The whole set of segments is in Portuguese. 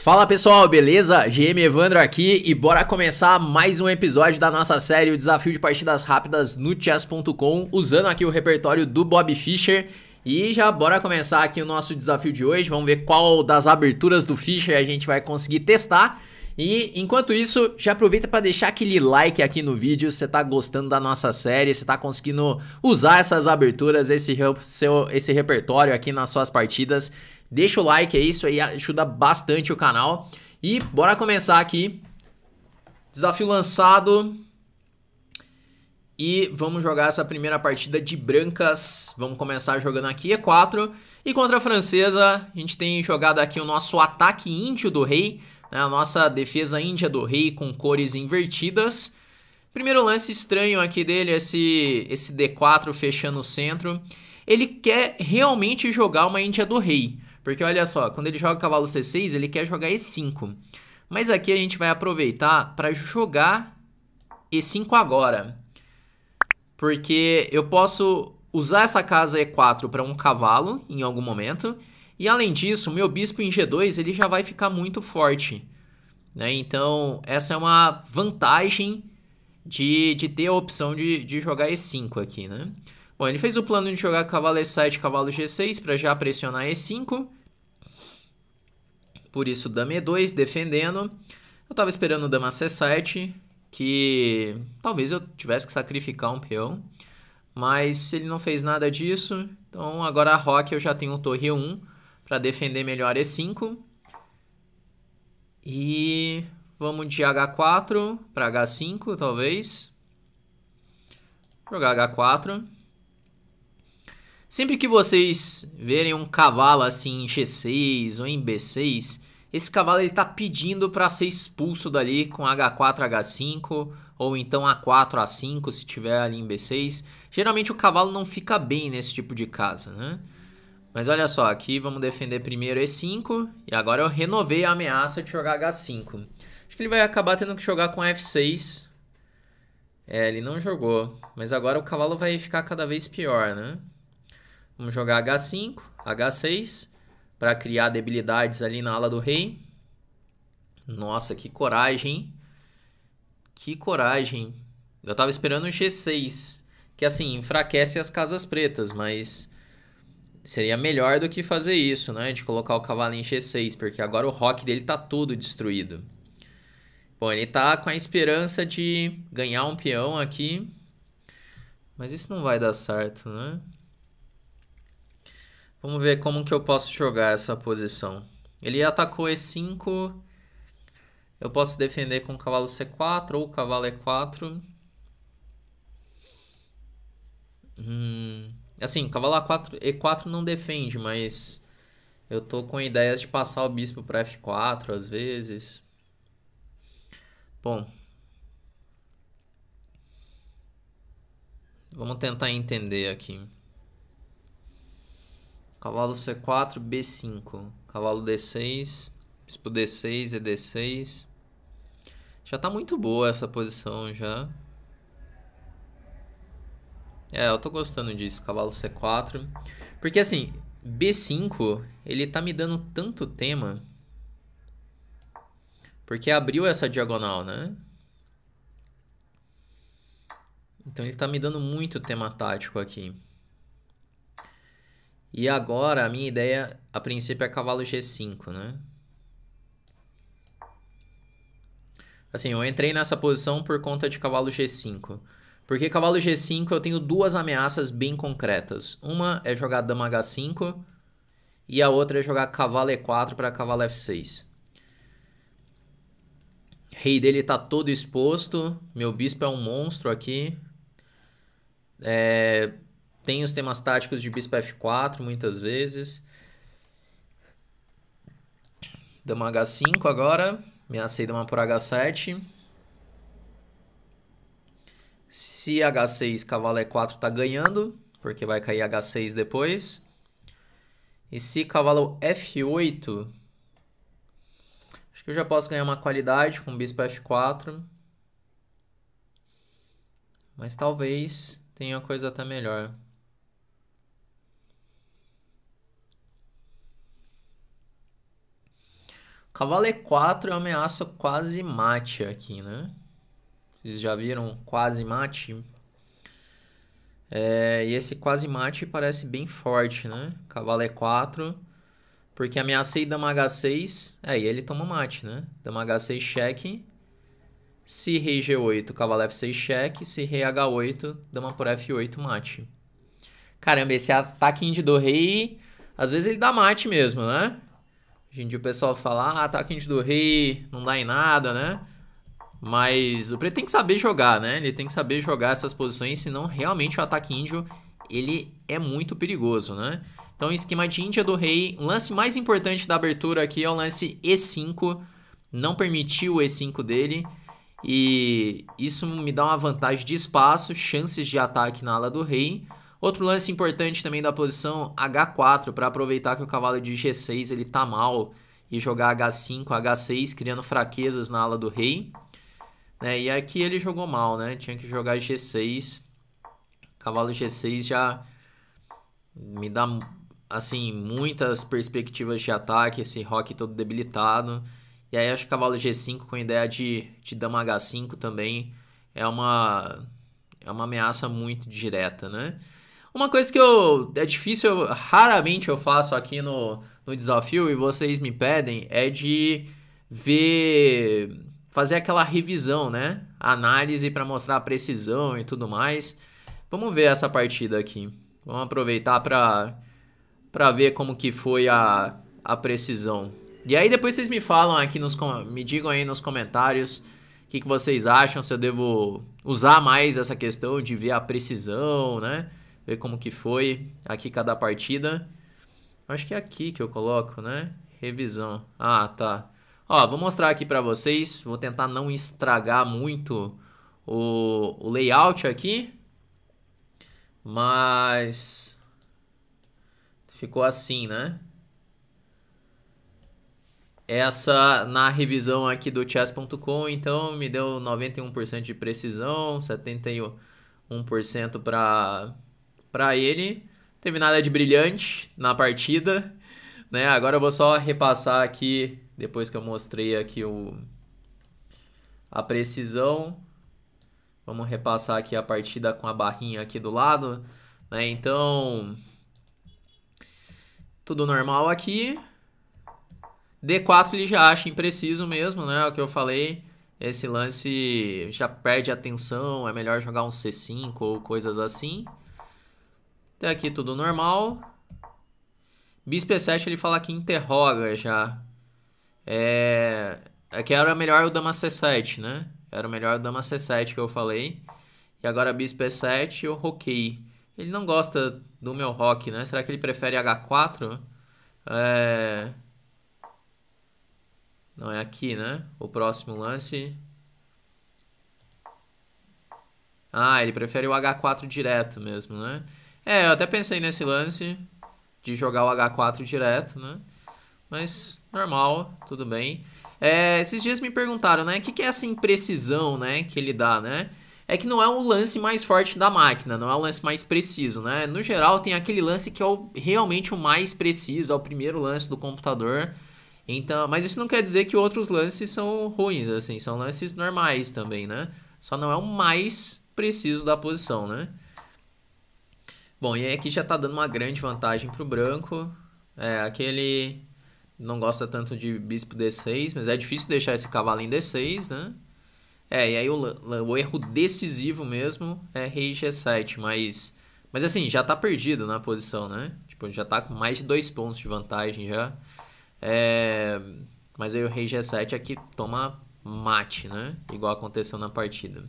Fala pessoal, beleza? GM Evandro aqui e bora começar mais um episódio da nossa série O Desafio de Partidas Rápidas no Chess.com, usando aqui o repertório do Bob Fischer. E já bora começar aqui o nosso desafio de hoje. Vamos ver qual das aberturas do Fischer a gente vai conseguir testar. E enquanto isso, já aproveita para deixar aquele like aqui no vídeo se você tá gostando da nossa série, se tá conseguindo usar essas aberturas, esse, seu, esse repertório aqui nas suas partidas. Deixa o like, é isso aí, ajuda bastante o canal. E bora começar aqui. Desafio lançado. E vamos jogar essa primeira partida de brancas. Vamos começar jogando aqui E4. É e contra a francesa, a gente tem jogado aqui o nosso ataque íntio do rei. É a nossa defesa índia do rei com cores invertidas. Primeiro lance estranho aqui dele, esse, esse D4 fechando o centro. Ele quer realmente jogar uma índia do rei. Porque olha só, quando ele joga cavalo C6, ele quer jogar E5. Mas aqui a gente vai aproveitar para jogar E5 agora. Porque eu posso usar essa casa E4 para um cavalo em algum momento. E além disso, meu bispo em G2 ele já vai ficar muito forte. Né? Então, essa é uma vantagem de, de ter a opção de, de jogar E5 aqui. Né? Bom, ele fez o plano de jogar cavalo E7, cavalo G6 para já pressionar E5. Por isso, dama E2 defendendo. Eu estava esperando o dama C7, que talvez eu tivesse que sacrificar um peão. Mas ele não fez nada disso, então agora a Rock eu já tenho torre 1 para defender melhor E5. E vamos de H4 para H5, talvez. Jogar H4. Sempre que vocês verem um cavalo assim em G6 ou em B6, esse cavalo está pedindo para ser expulso dali com H4, H5 ou então A4, A5 se tiver ali em B6. Geralmente o cavalo não fica bem nesse tipo de casa, né? Mas olha só, aqui vamos defender primeiro E5. E agora eu renovei a ameaça de jogar H5. Acho que ele vai acabar tendo que jogar com F6. É, ele não jogou. Mas agora o cavalo vai ficar cada vez pior, né? Vamos jogar H5, H6. para criar debilidades ali na ala do rei. Nossa, que coragem. Que coragem. Eu tava esperando um G6. Que assim, enfraquece as casas pretas, mas seria melhor do que fazer isso, né? De colocar o cavalo em G6, porque agora o rock dele tá tudo destruído. Bom, ele tá com a esperança de ganhar um peão aqui. Mas isso não vai dar certo, né? Vamos ver como que eu posso jogar essa posição. Ele atacou E5. Eu posso defender com o cavalo C4 ou o cavalo E4. Hum... Assim, cavalar 4, E4 não defende, mas eu tô com ideias de passar o bispo pra F4 às vezes. Bom. Vamos tentar entender aqui. Cavalo C4, B5. Cavalo D6. Bispo D6, ED6. Já tá muito boa essa posição já. É, eu tô gostando disso, cavalo C4. Porque assim, B5, ele tá me dando tanto tema. Porque abriu essa diagonal, né? Então ele tá me dando muito tema tático aqui. E agora a minha ideia, a princípio, é cavalo G5, né? Assim, eu entrei nessa posição por conta de cavalo G5. Porque cavalo G5 eu tenho duas ameaças bem concretas. Uma é jogar dama H5 e a outra é jogar cavalo E4 para cavalo F6. Rei dele tá todo exposto. Meu bispo é um monstro aqui. É, tem os temas táticos de bispo F4 muitas vezes. Dama H5 agora. Ameacei dama por H7. Se H6, cavalo E4 é tá ganhando, porque vai cair H6 depois. E se cavalo F8, acho que eu já posso ganhar uma qualidade com bispo F4. Mas talvez tenha coisa até melhor. Cavalo E4 é uma ameaça quase mate aqui, né? Vocês já viram quase mate? É, e esse quase mate parece bem forte, né? Cavalo E4. É porque ameacei dama H6. É, e ele toma mate, né? Dama H6 cheque. Se rei G8, cavalo F6 cheque. Se rei H8, dama por F8 mate. Caramba, esse ataque do rei... Às vezes ele dá mate mesmo, né? Hoje em dia o pessoal fala, ah, ataque do rei, não dá em nada, né? Mas o Preto tem que saber jogar, né? Ele tem que saber jogar essas posições, senão realmente o ataque índio ele é muito perigoso, né? Então, esquema de Índia do Rei. O lance mais importante da abertura aqui é o lance E5. Não permitiu o E5 dele. E isso me dá uma vantagem de espaço, chances de ataque na ala do Rei. Outro lance importante também da posição H4, para aproveitar que o cavalo de G6 ele tá mal e jogar H5, H6, criando fraquezas na ala do Rei. Né? e aqui ele jogou mal, né? Tinha que jogar G6. Cavalo G6 já me dá assim muitas perspectivas de ataque, esse rock todo debilitado. E aí acho que cavalo G5 com a ideia de, de dama H5 também é uma é uma ameaça muito direta, né? Uma coisa que eu é difícil, eu, raramente eu faço aqui no, no desafio e vocês me pedem é de ver fazer aquela revisão, né? Análise para mostrar a precisão e tudo mais. Vamos ver essa partida aqui. Vamos aproveitar para para ver como que foi a, a precisão. E aí depois vocês me falam aqui nos me digam aí nos comentários o que, que vocês acham se eu devo usar mais essa questão de ver a precisão, né? Ver como que foi aqui cada partida. Acho que é aqui que eu coloco, né? Revisão. Ah, tá. Ó, vou mostrar aqui para vocês, vou tentar não estragar muito o, o layout aqui, mas ficou assim, né? Essa na revisão aqui do chess.com, então me deu 91% de precisão, 71% para para ele. Teve nada de brilhante na partida, né? Agora eu vou só repassar aqui depois que eu mostrei aqui o, a precisão, vamos repassar aqui a partida com a barrinha aqui do lado. Né? Então, tudo normal aqui. D4 ele já acha impreciso mesmo, né? É o que eu falei, esse lance já perde atenção, é melhor jogar um C5 ou coisas assim. Até aqui tudo normal. Bispe 7 ele fala que interroga já. É, é que era melhor o dama c7, né? Era melhor o dama c7 que eu falei. E agora bispo e7 eu roquei. Ele não gosta do meu rock, né? Será que ele prefere h4? É... Não é aqui, né? O próximo lance. Ah, ele prefere o H4 direto mesmo, né? É, eu até pensei nesse lance de jogar o H4 direto, né? mas normal, tudo bem. É, esses dias me perguntaram, né, o que, que é essa imprecisão, né, que ele dá, né? É que não é o lance mais forte da máquina, não é o lance mais preciso, né? No geral, tem aquele lance que é o, realmente o mais preciso, é o primeiro lance do computador. Então, mas isso não quer dizer que outros lances são ruins, assim, são lances normais também, né? Só não é o mais preciso da posição, né? Bom, e aqui já tá dando uma grande vantagem pro branco. É, aquele não gosta tanto de bispo D6, mas é difícil deixar esse cavalo em D6, né? É, e aí o, o erro decisivo mesmo é rei G7, mas, mas assim, já tá perdido na posição, né? Tipo, já tá com mais de dois pontos de vantagem já. É, mas aí o rei G7 aqui é toma mate, né? Igual aconteceu na partida.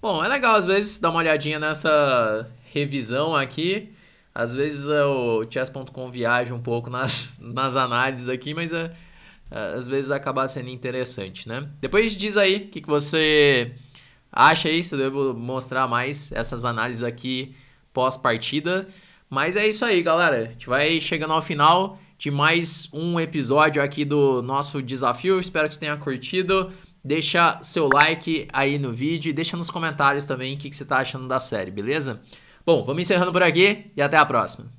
Bom, é legal às vezes dar uma olhadinha nessa revisão aqui. Às vezes é, o chess.com viaja um pouco nas, nas análises aqui, mas é, é, às vezes acaba sendo interessante, né? Depois diz aí o que, que você acha aí, se eu devo mostrar mais essas análises aqui pós-partida. Mas é isso aí, galera. A gente vai chegando ao final de mais um episódio aqui do nosso desafio. Espero que você tenha curtido. Deixa seu like aí no vídeo e deixa nos comentários também o que, que você está achando da série, beleza? Bom, vamos encerrando por aqui e até a próxima.